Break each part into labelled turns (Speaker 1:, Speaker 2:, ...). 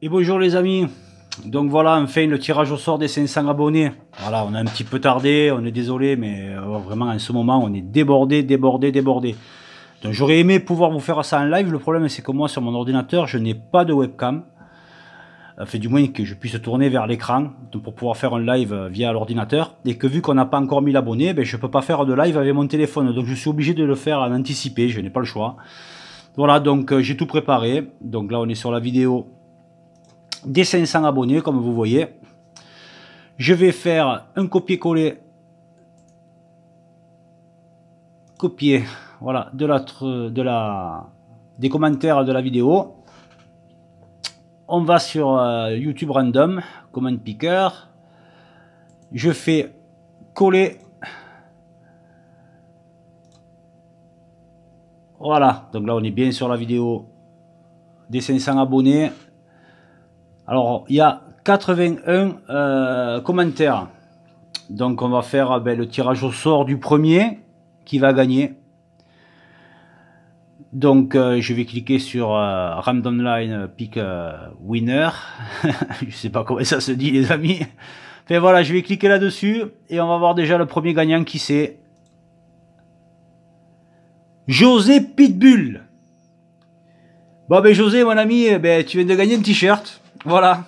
Speaker 1: Et bonjour les amis, donc voilà enfin le tirage au sort des 500 abonnés. Voilà, on a un petit peu tardé, on est désolé, mais euh, vraiment en ce moment on est débordé, débordé, débordé. Donc j'aurais aimé pouvoir vous faire ça en live, le problème c'est que moi sur mon ordinateur je n'ai pas de webcam, euh, fait du moins que je puisse tourner vers l'écran pour pouvoir faire un live euh, via l'ordinateur et que vu qu'on n'a pas encore mis l'abonné, ben, je peux pas faire de live avec mon téléphone donc je suis obligé de le faire en anticipé, je n'ai pas le choix. Voilà donc euh, j'ai tout préparé, donc là on est sur la vidéo des 500 abonnés comme vous voyez. Je vais faire un copier-coller, copier, voilà, de de la, des commentaires de la vidéo on va sur euh, YouTube Random, Command Picker. Je fais coller. Voilà, donc là on est bien sur la vidéo des 500 abonnés. Alors, il y a 81 euh, commentaires. Donc on va faire euh, ben, le tirage au sort du premier qui va gagner. Donc euh, je vais cliquer sur euh, Random Line euh, Pick Winner. je sais pas comment ça se dit les amis. Mais voilà, je vais cliquer là-dessus et on va voir déjà le premier gagnant qui c'est. José Pitbull. Bon ben José mon ami, eh ben, tu viens de gagner un t-shirt. Voilà.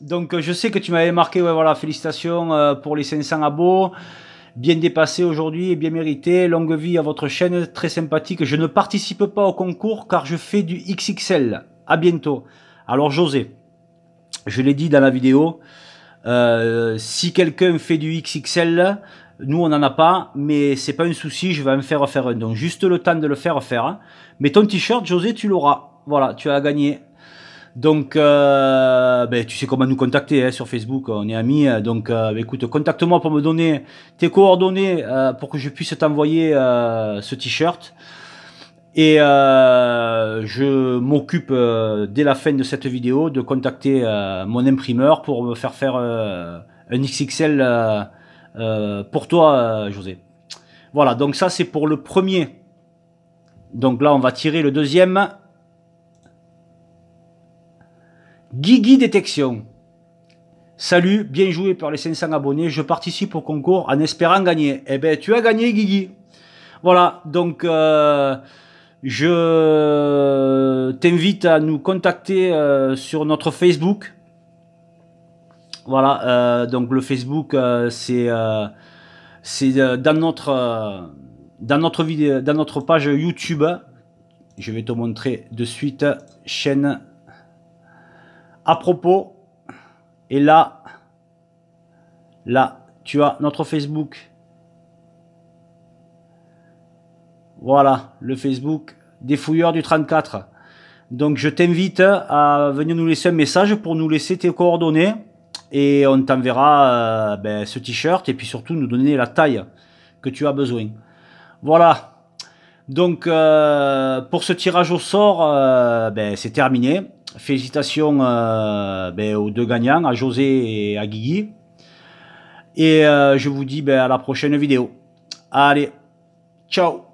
Speaker 1: Donc je sais que tu m'avais marqué, ouais, voilà, félicitations pour les 500 abos bien dépassé aujourd'hui et bien mérité. Longue vie à votre chaîne, très sympathique. Je ne participe pas au concours car je fais du XXL. À bientôt. Alors José, je l'ai dit dans la vidéo, euh, si quelqu'un fait du XXL, nous on n'en a pas, mais c'est pas un souci, je vais me faire faire un. Donc juste le temps de le faire faire. Hein. Mais ton t-shirt, José, tu l'auras. Voilà, tu as gagné. Donc, euh, ben, tu sais comment nous contacter hein, sur Facebook, on est amis. Donc, euh, ben, écoute, contacte-moi pour me donner tes coordonnées euh, pour que je puisse t'envoyer ce t-shirt. Et je m'occupe dès la fin de cette vidéo de contacter mon imprimeur pour me faire faire un XXL pour toi, José. Voilà, donc ça c'est pour le premier. Donc là, on va tirer le deuxième Guigui Détection. Salut, bien joué par les 500 abonnés. Je participe au concours en espérant gagner. Eh bien tu as gagné, Guigui. Voilà, donc euh, je t'invite à nous contacter euh, sur notre Facebook. Voilà, euh, donc le Facebook, c'est dans notre dans notre vidéo, dans notre page YouTube. Je vais te montrer de suite chaîne à propos, et là, là, tu as notre Facebook. Voilà, le Facebook des fouilleurs du 34. Donc je t'invite à venir nous laisser un message pour nous laisser tes coordonnées et on t'enverra euh, ben, ce t-shirt et puis surtout nous donner la taille que tu as besoin. Voilà. Donc euh, pour ce tirage au sort, euh, ben, c'est terminé. Félicitations euh, ben, aux deux gagnants, à José et à Guigui. Et euh, je vous dis ben, à la prochaine vidéo. Allez, ciao